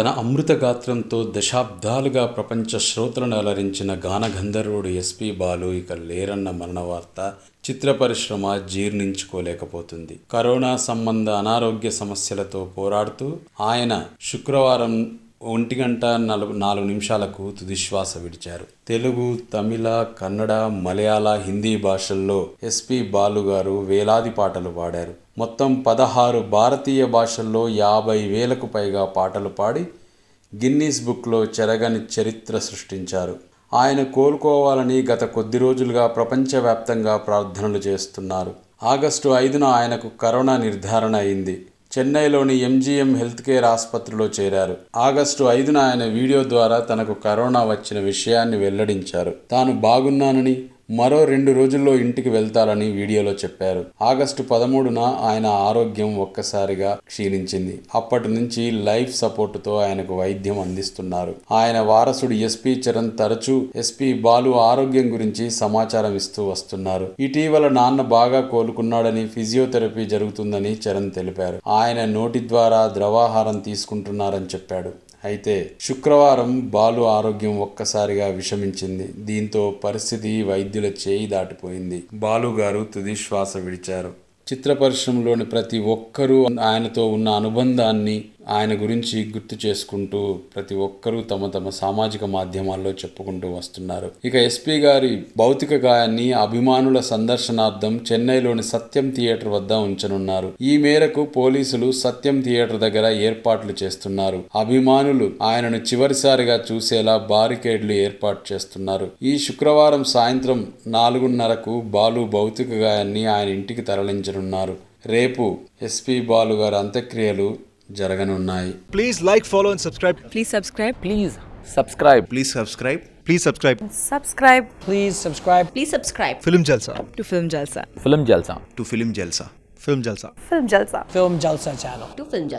తన అమృతగాత్రంతో దశాబ్దాలుగా ప్రపంచ శ్రోతలను అలరించిన గానగంధర్వుడు ఎస్పి బాలు ఇక లేరన్న మరణవార్త చిత్ర పరిశ్రమ జీర్ణించుకోలేకపోతుంది కరోనా సంబంధ అనారోగ్య సమస్యలతో పోరాడుతూ ఆయన శుక్రవారం ఒంటి గంట నలుగు నాలుగు నిమిషాలకు తుదిశ్వాస విడిచారు తెలుగు తమిళ కన్నడ మలయాళ హిందీ భాషల్లో ఎస్పి బాలు గారు వేలాది పాటలు పాడారు మొత్తం పదహారు భారతీయ భాషల్లో యాభై వేలకు పైగా పాటలు పాడి గిన్నీస్ బుక్లో చెరగని చరిత్ర సృష్టించారు ఆయన కోలుకోవాలని గత కొద్ది రోజులుగా ప్రపంచవ్యాప్తంగా ప్రార్థనలు చేస్తున్నారు ఆగస్టు ఐదున ఆయనకు కరోనా నిర్ధారణ అయింది చెన్నైలోని ఎంజీఎం హెల్త్ కేర్ ఆసుపత్రిలో చేరారు ఆగస్టు ఐదున ఆయన వీడియో ద్వారా తనకు కరోనా వచ్చిన విషయాన్ని వెల్లడించారు తాను బాగున్నానని మరో రెండు రోజుల్లో ఇంటికి వెళ్తారని వీడియోలో చెప్పారు ఆగస్టు పదమూడున ఆయన ఆరోగ్యం ఒక్కసారిగా క్షీణించింది అప్పటి నుంచి లైఫ్ సపోర్టుతో ఆయనకు వైద్యం అందిస్తున్నారు ఆయన వారసుడు ఎస్పీ చరణ్ తరచూ ఎస్పీ బాలు ఆరోగ్యం గురించి సమాచారం ఇస్తూ వస్తున్నారు ఇటీవల నాన్న బాగా కోలుకున్నాడని ఫిజియోథెరపీ జరుగుతుందని చరణ్ తెలిపారు ఆయన నోటి ద్వారా ద్రవాహారం తీసుకుంటున్నారని చెప్పాడు అయితే శుక్రవారం బాలు ఆరోగ్యం ఒక్కసారిగా విషమించింది దీంతో పరిస్థితి వైద్య వైద్యుల చేయి దాటిపోయింది బాలుగారు తుది శ్వాస విడిచారు చిత్ర పరిశ్రమలోని ప్రతి ఒక్కరూ ఆయనతో ఉన్న అనుబంధాన్ని ఆయన గురించి గుర్తు చేసుకుంటూ ప్రతి ఒక్కరూ తమ తమ సామాజిక మాధ్యమాల్లో చెప్పుకుంటూ వస్తున్నారు ఇక ఎస్పీ గారి భౌతిక గాయాన్ని అభిమానుల సందర్శనార్థం చెన్నైలోని సత్యం థియేటర్ వద్ద ఉంచనున్నారు ఈ మేరకు పోలీసులు సత్యం థియేటర్ దగ్గర ఏర్పాట్లు చేస్తున్నారు అభిమానులు ఆయనను చివరిసారిగా చూసేలా బారికేడ్లు ఏర్పాటు చేస్తున్నారు ఈ శుక్రవారం సాయంత్రం నాలుగున్నరకు బాలు భౌతిక గాయాన్ని ఆయన ఇంటికి తరలించనున్నారు రేపు ఎస్పీ బాలు గారి అంత్యక్రియలు జరగనున్నాయి please like follow and subscribe please subscribe please subscribe please subscribe please subscribe subscribe please subscribe please subscribe film Jalsa to film Jalsa film Jalsa to film Jalsa film Jalsa film Jalsa film Jalsa channel to film जलसा